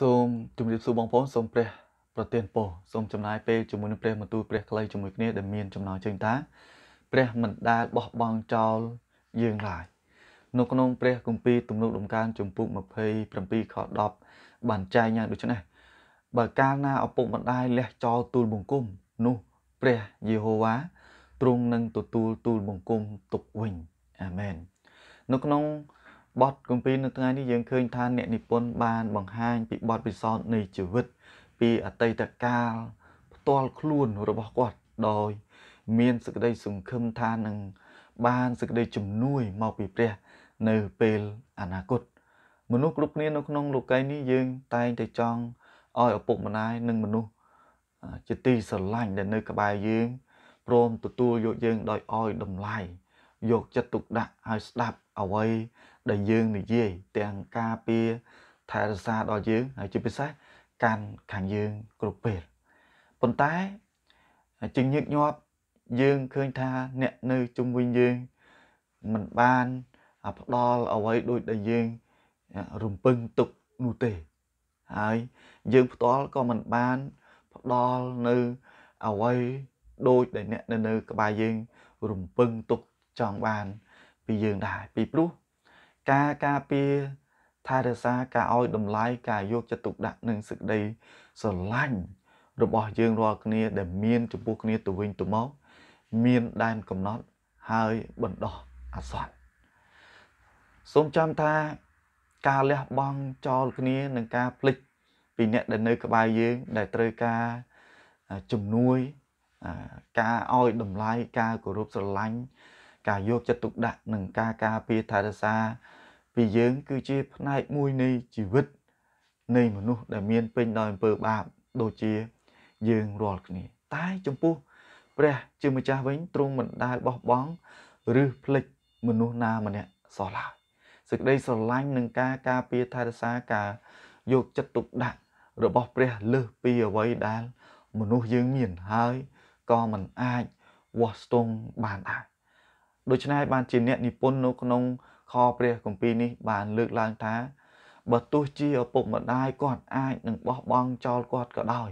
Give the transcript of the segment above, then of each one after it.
សូមជម្រាបសួរបងប្អូនសូមព្រះប្រទានពរសូមចំណាយពេលជាមួយនឹងព្រះមន្ទូលព្រះគ្លីជាមួយគ្នាដែលមានចំណោទជើងតាព្រះមិនដែលបោះបង់ចោលយើងឡើយនៅក្នុងព្រះគម្ពីរទំនុកដំការចំពុក27ខ10បានចែងយ៉ាងដូចនេះបើកាលណាឪពុកម្ដាយលះចោលទូលបង្គំនោះព្រះយេហូវ៉ាទ្រង់នឹងទទួលទូលបង្គំទុកវិញអាមែននៅក្នុងបទគម្ពីរនៅថ្ងៃនេះយើងឃើញថាអ្នកនិពន្ធបានបង្ហាញពីបទពិសោធន៍នៃជីវិត ពីអតីតកាលផ្ទាល់ខ្លួនរបស់គាត់ដោយមានសេចក្តីសង្ឃឹមថានឹងបានសេចក្តីជំនួយមកពីព្រះនៅពេលអនាគតមនុស្សគ្រប់គ្នានៅក្នុងលោកីយ៍នេះយើងតែងតែចង់ឲ្យឪពុកម្ដាយនិងមនុស្សជាទីស្រឡាញ់ដែលនៅក្បែរយើងព្រមទទួលយកយើងដោយឲ្យតម្លៃយកចិត្តទុកដាក់ហើយស្ដាប់អ្វីដែលយើងនិយាយទាំងការពារថែរក្សាដល់យើងហើយជាពិសេសកាន់ខាងយើងគ្រប់ពេលប៉ុន្តែជាងញឹកញាប់យើងឃើញថាអ្នកនៅជុំវិញយើងមិនបានផ្ដល់អ្វីដូចដែលយើងរំពឹងទុកនោះទេហើយយើងផ្ទាល់ក៏មិនបានផ្ដល់នៅអ្វីដូចដែលអ្នកនៅនៅ ក្បែរយើងរំពឹងទុកចង់បានពីយើងដែរពីព្រោះការការពារថារសាការឲ្យតម្លៃការយកចិត្តទុកដាក់និងសេចក្តីស្រឡាញ់របស់ យើងរាល់គ្នាដែលមានចំពោះគ្នាទៅវិញទៅមកមានដែនកំណត់ហើយបណ្ដោះអាសន្នសូមចាំថា ការលះបង់ចោលគ្នានិងការផ្លិចពីអ្នកដែលនៅ ក្បែរយើងដែលត្រូវការជំនួយការឲ្យតម្លៃការគោរពស្រឡាញ់ការយកចិត្តទុកដាក់និងការការពារថែរក្សាពីយើងគឺជាផ្នែកមួយនៃជីវិតនៃមនុស្សដែលមានពេញដោយអំពើបាបដូចជា យើងរាល់គ្នាតែចំពោះ ព្រះជាម្ចាស់វិញទ្រង់មិនដែលបោះបង់ឬភ្លេចមនុស្សណាម្នាក់សោះឡើយសេចក្តីស្រឡាញ់និងការការពារថែរក្សាការយកចិត្តទុកដាក់ របស់ព្រះលើសពីអ្វីដែលមនុស្សយើងមានហើយក៏មិនអាចវាស់ស្ទង់បានដែរដូច្នេះបានជាអ្នកនិពន្ធនៅក្នុងខព្រះគម្ពីរនេះបាន លើកឡើងថាបើទោះជាឪពុកម្ដាយគាត់អាចនឹងបោះបង់ចោលគាត់ក៏ដោយ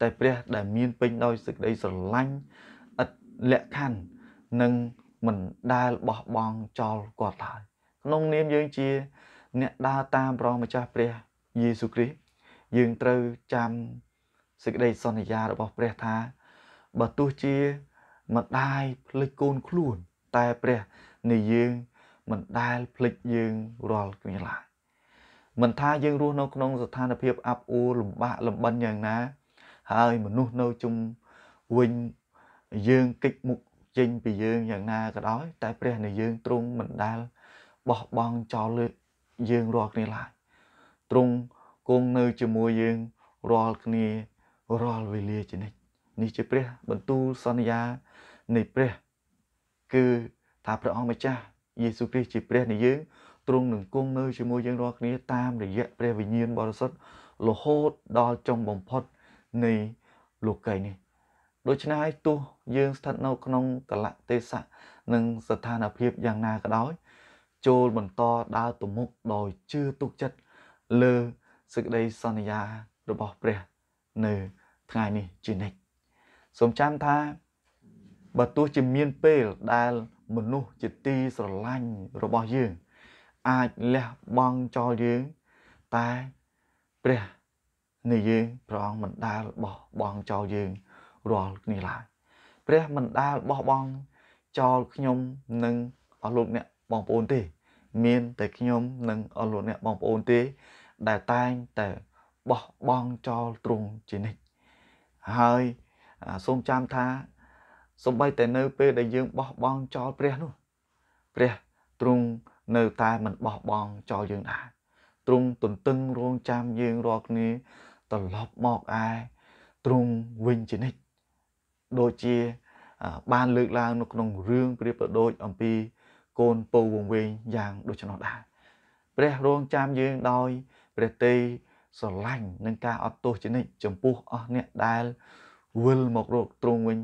តែព្រះ ដែលមានពេញដោយសេចក្តីស្រឡាញ់ឥតលក្ខខណ្ឌនឹងមិនដែលបោះបង់ចោលគាត់ឡើយក្នុងនាមយើងជាអ្នកដើរតាមព្រះម្ចាស់ព្រះយេស៊ូគ្រីស្ទយើងត្រូវចាំសេចក្តីសន្យារបស់ព្រះថាបើទោះជាម្ដាយភ្លេចកូនខ្លួនតែព្រះនៃយើងមិនដែលភ្លេចយើងរាល់គ្នាឡើយមិនថាយើងរស់នៅក្នុងស្ថានភាពអាប់អួរលំបាកលំបិនយ៉ាងណា ហើយមនុស្សនៅជុំវិញយើងកិច្ចមុខចេញពីយើងយ៉ាងណាក៏ដោយ តែព្រះនៃយើងទ្រង់មិនដែលបោះបង់ចោលលើយើងរាល់គ្នាឡើយទ្រង់គង់នៅជាមួយយើងរាល់គ្នារាល់វេលាជានិច្ចនេះជាព្រះបន្ទូលសន្យានៃព្រះគឺថាព្រះអង្គម្ចាស់យេស៊ូវគ្រីស្ទជាព្រះនៃយើងទ្រង់នឹងគង់នៅជាមួយយើងរាល់គ្នាតាមរយៈព្រះវិញ្ញាណបរិសុទ្ធរហូតដល់ចុងបំផុតនៃលោកីយ៍នេះ ដូច្នេះហើយទោះយើងស្ថិតនៅក្នុងកលៈទេសៈនិងស្ថានភាពយ៉ាងណាក៏ដោយចូលបន្តដើរទៅមុខដោយជឿទុកចិត្តលើសេចក្តីសន្យារបស់ព្រះនៅថ្ងៃនេះជានិច្ចសូមចាំថាបើទោះជាមានពេលដែលមនុស្សជាទីស្រឡាញ់របស់យើង អាចលះបង់ចោលយើងតែព្រះនៃយើងព្រះអង្គមិនដាលបោះបង់ចោលយើងរាល់គ្នាឡើយព្រះមិនដាលបោះបង់ចោលខ្ញុំ និងអស់លោកអ្នកបងប្អូនទេ មានតែខ្ញុំ និងអស់លោកអ្នកបងប្អូនទេ ដែលតែងតែបោះបង់ចោលទ្រង់ជានិច្ចហើយសូមចាំថាសូម្បីតែនៅពេលដែលយើងបោះបង់ចោលព្រះនោះព្រះទ្រង់នៅតែមិនបោះបង់ចោលយើងដែរទ្រង់ទន្ទឹងរង់ចាំយើងរាល់គ្នាត្រឡប់មកឯទ្រង់វិញជានិច្ចដូចជាបានលើកឡើងនៅក្នុងរឿងព្រាបប្រដូចអំពីកូនពៅវងវែងយ៉ាងដូច្នោះដែរព្រះរងចាំយើងដោយព្រះតីស្រឡាញ់នឹងការអត់ទោសជានិច្ចចំពោះអស់អ្នកដែលវិលមករកទ្រង់វិញ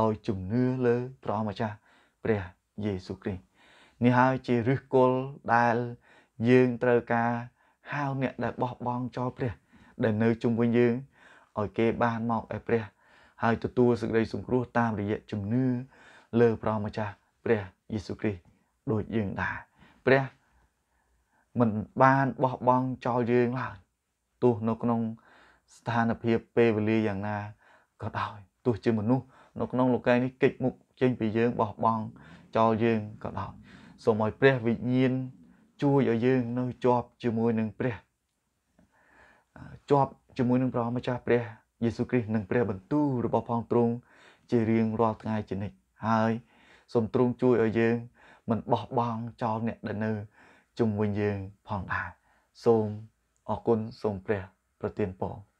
ដោយជំនឿលើព្រះម្ចាស់ព្រះយេស៊ូវគ្រីស្ទនេះហើយជាឫសគល់ដែលយើងត្រូវការហៅអ្នក ដែលបោះបង់ចោលព្រះ ដែលនៅជុំវិញយើងឲ្យគេបានមកឯព្រះ ហើយទទួលសេចក្តីសង្គ្រោះតាមរយៈជំនឿលើព្រះម្ចាស់ព្រះយេស៊ូវគ្រីស្ទដូចយើងដែរព្រះមិនបានបោះបង់ចោលយើងឡើយទោះនៅក្នុង ស្ថានភាពពេលវេលាយ៉ាងណាក៏ដោយទោះជាមនុស្សនៅក្នុងលោកីយនេះគេចមុខចេញពីយើងបោះបង់ចោលយើងក៏ដោយសូមឲ្យព្រះវិញ្ញាណជួយឲ្យយើង នៅជាប់ ជាមួយនឹងព្រះជាប់ជាមួយនឹងព្រះម្ចាស់ព្រះយេស៊ូវគ្រីស្ទនិង ព្រះ បន្ទូលរបស់ផងទ្រង់ជារៀងរាល់ថ្ងៃជានិច្ចហើយសូមទ្រង់ជួយឲ្យយើង មិនបោះបង់ចោលអ្នកដែលនៅជុំវិញយើងផងដែរសូមអរគុណសូមព្រះ ប្រទានពរ